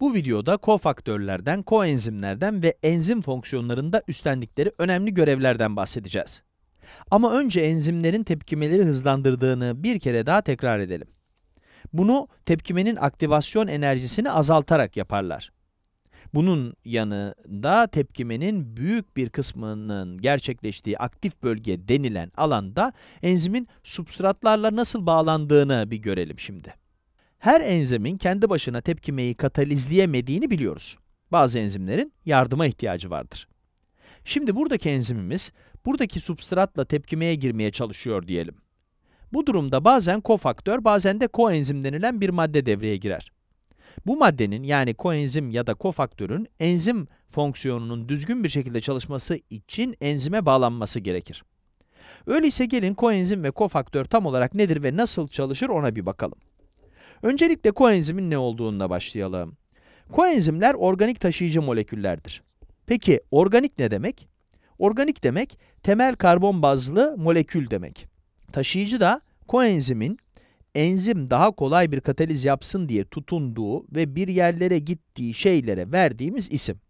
Bu videoda kofaktörlerden, koenzimlerden ve enzim fonksiyonlarında üstlendikleri önemli görevlerden bahsedeceğiz. Ama önce enzimlerin tepkimeleri hızlandırdığını bir kere daha tekrar edelim. Bunu tepkimenin aktivasyon enerjisini azaltarak yaparlar. Bunun yanında tepkimenin büyük bir kısmının gerçekleştiği aktif bölge denilen alanda enzimin substratlarla nasıl bağlandığını bir görelim şimdi her enzimin kendi başına tepkimeyi katalizleyemediğini biliyoruz. Bazı enzimlerin yardıma ihtiyacı vardır. Şimdi buradaki enzimimiz, buradaki substratla tepkimeye girmeye çalışıyor diyelim. Bu durumda bazen kofaktör, bazen de koenzim denilen bir madde devreye girer. Bu maddenin yani koenzim ya da kofaktörün enzim fonksiyonunun düzgün bir şekilde çalışması için enzime bağlanması gerekir. Öyleyse gelin koenzim ve kofaktör tam olarak nedir ve nasıl çalışır ona bir bakalım. Öncelikle koenzimin ne olduğuna başlayalım. Koenzimler organik taşıyıcı moleküllerdir. Peki organik ne demek? Organik demek temel karbon bazlı molekül demek. Taşıyıcı da koenzimin enzim daha kolay bir kataliz yapsın diye tutunduğu ve bir yerlere gittiği şeylere verdiğimiz isim.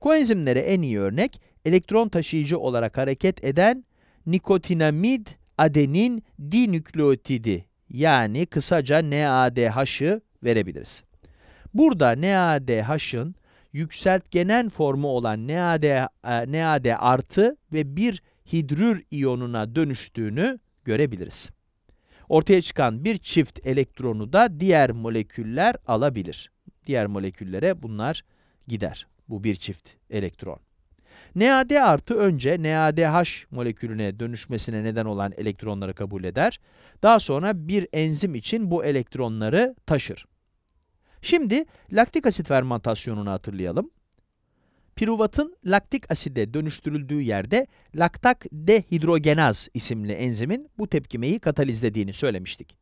Koenzimlere en iyi örnek elektron taşıyıcı olarak hareket eden nikotinamid adenin dinükleotidi yani kısaca NADH'ı verebiliriz. Burada NADH'ın yükseltgenen formu olan NAD, e, NAD artı ve bir hidrür iyonuna dönüştüğünü görebiliriz. Ortaya çıkan bir çift elektronu da diğer moleküller alabilir. Diğer moleküllere bunlar gider. Bu bir çift elektron. NAD artı önce NADH molekülüne dönüşmesine neden olan elektronları kabul eder. Daha sonra bir enzim için bu elektronları taşır. Şimdi laktik asit fermentasyonunu hatırlayalım. Piruvatın laktik aside dönüştürüldüğü yerde laktak dehidrogenaz isimli enzimin bu tepkimeyi katalizlediğini söylemiştik.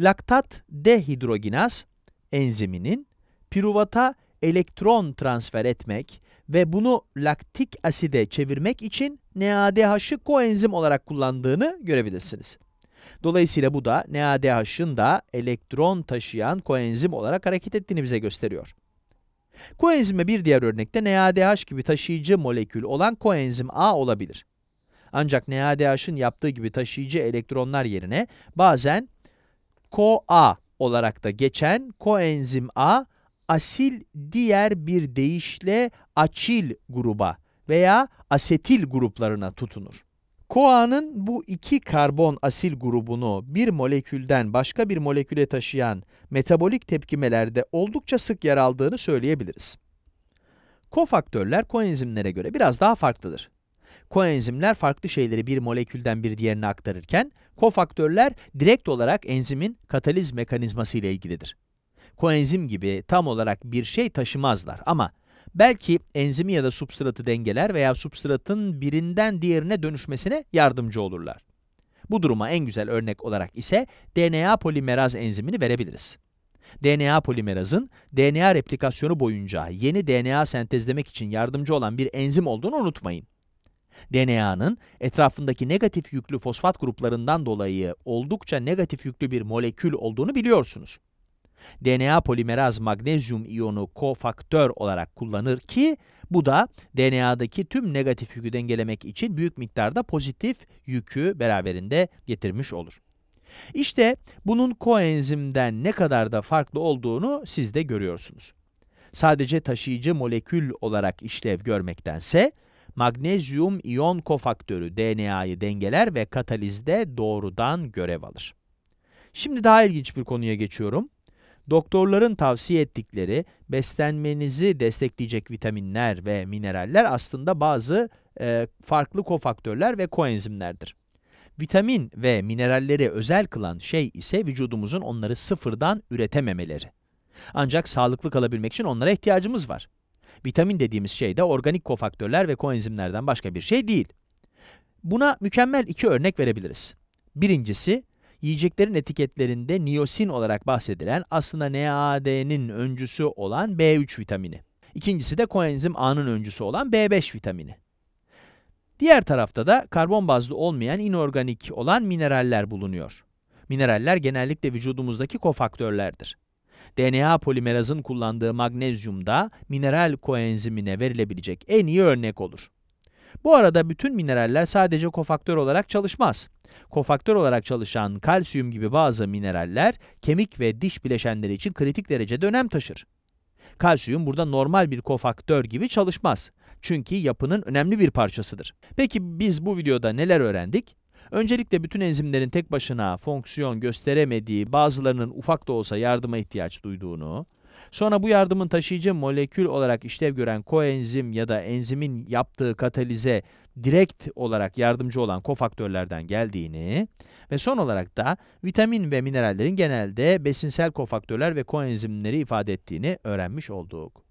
Laktat dehidrogenaz enziminin piruvata elektron transfer etmek ve bunu laktik aside çevirmek için NADH'ı koenzim olarak kullandığını görebilirsiniz. Dolayısıyla bu da NADH'ın da elektron taşıyan koenzim olarak hareket ettiğini bize gösteriyor. Koenzime bir diğer örnekte NADH gibi taşıyıcı molekül olan koenzim A olabilir. Ancak NADH'ın yaptığı gibi taşıyıcı elektronlar yerine bazen CoA olarak da geçen koenzim A asil diğer bir deyişle açil gruba veya asetil gruplarına tutunur. Koa'nın bu iki karbon asil grubunu bir molekülden başka bir moleküle taşıyan metabolik tepkimelerde oldukça sık yer aldığını söyleyebiliriz. Kofaktörler koenzimlere göre biraz daha farklıdır. Koenzimler farklı şeyleri bir molekülden bir diğerine aktarırken, kofaktörler direkt olarak enzimin kataliz mekanizması ile ilgilidir koenzim gibi tam olarak bir şey taşımazlar ama belki enzimi ya da substratı dengeler veya substratın birinden diğerine dönüşmesine yardımcı olurlar. Bu duruma en güzel örnek olarak ise DNA polimeraz enzimini verebiliriz. DNA polimerazın DNA replikasyonu boyunca yeni DNA sentezlemek için yardımcı olan bir enzim olduğunu unutmayın. DNA'nın etrafındaki negatif yüklü fosfat gruplarından dolayı oldukça negatif yüklü bir molekül olduğunu biliyorsunuz. DNA polimeraz magnezyum iyonu kofaktör olarak kullanır ki bu da DNA'daki tüm negatif yükü dengelemek için büyük miktarda pozitif yükü beraberinde getirmiş olur. İşte bunun koenzimden ne kadar da farklı olduğunu siz de görüyorsunuz. Sadece taşıyıcı molekül olarak işlev görmektense, magnezyum iyon kofaktörü DNA'yı dengeler ve katalizde doğrudan görev alır. Şimdi daha ilginç bir konuya geçiyorum. Doktorların tavsiye ettikleri beslenmenizi destekleyecek vitaminler ve mineraller aslında bazı e, farklı kofaktörler ve koenzimlerdir. Vitamin ve mineralleri özel kılan şey ise vücudumuzun onları sıfırdan üretememeleri. Ancak sağlıklı kalabilmek için onlara ihtiyacımız var. Vitamin dediğimiz şey de organik kofaktörler ve koenzimlerden başka bir şey değil. Buna mükemmel iki örnek verebiliriz. Birincisi yiyeceklerin etiketlerinde niyosin olarak bahsedilen aslında NAD'nin öncüsü olan B3 vitamini. İkincisi de koenzim A'nın öncüsü olan B5 vitamini. Diğer tarafta da karbon bazlı olmayan inorganik olan mineraller bulunuyor. Mineraller genellikle vücudumuzdaki kofaktörlerdir. DNA polimerazın kullandığı magnezyum da mineral koenzimine verilebilecek en iyi örnek olur. Bu arada bütün mineraller sadece kofaktör olarak çalışmaz. Kofaktör olarak çalışan kalsiyum gibi bazı mineraller kemik ve diş bileşenleri için kritik derecede önem taşır. Kalsiyum burada normal bir kofaktör gibi çalışmaz. Çünkü yapının önemli bir parçasıdır. Peki biz bu videoda neler öğrendik? Öncelikle bütün enzimlerin tek başına fonksiyon gösteremediği, bazılarının ufak da olsa yardıma ihtiyaç duyduğunu, Sonra bu yardımın taşıyıcı molekül olarak işlev gören koenzim ya da enzimin yaptığı katalize direkt olarak yardımcı olan kofaktörlerden geldiğini ve son olarak da vitamin ve minerallerin genelde besinsel kofaktörler ve koenzimleri ifade ettiğini öğrenmiş olduk.